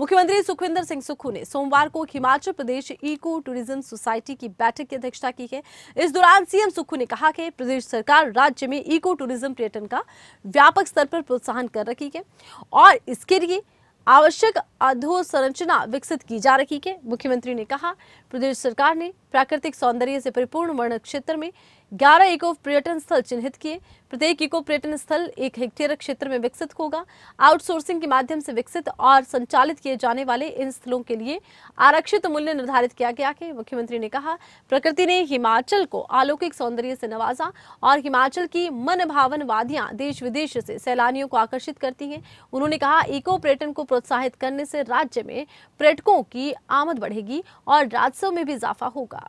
मुख्यमंत्री सुखविंदर सिंह सुक्खू ने सोमवार को Himachal Pradesh eco tourism society की बैठक की अध्यक्षता की है इस दौरान सीएम सुक्खू ने कहा कि प्रदेश सरकार राज्य में इको टूरिज्म पर्यटन का व्यापक स्तर पर प्रोत्साहन कर रखी है और इसके लिए आवश्यक अधोसंरचना विकसित की जा रही है मुख्यमंत्री ने कहा प्रदेश सरकार ने प्राकृतिक सौंदर्य से परिपूर्ण वर्ण क्षेत्र में 11 इको पर्यटन स्थल चिन्हित किए प्रत्येक इको पर्यटन स्थल एक हेक्टेयर क्षेत्र में विकसित होगा आउटसोर्सिंग के माध्यम से विकसित और संचालित किए जाने वाले इन स्थलों के लिए आरक्षित मूल्य निर्धारित किया गया है मुख्यमंत्री ने कहा प्रकृति ने हिमाचल को अलौकिक सौंदर्य से नवाजा और हिमाचल की मन वादियां देश विदेश से सैलानियों को आकर्षित करती है उन्होंने कहा इको पर्यटन को प्रोत्साहित करने से राज्य में पर्यटकों की आमद बढ़ेगी और राजस्व में भी इजाफा होगा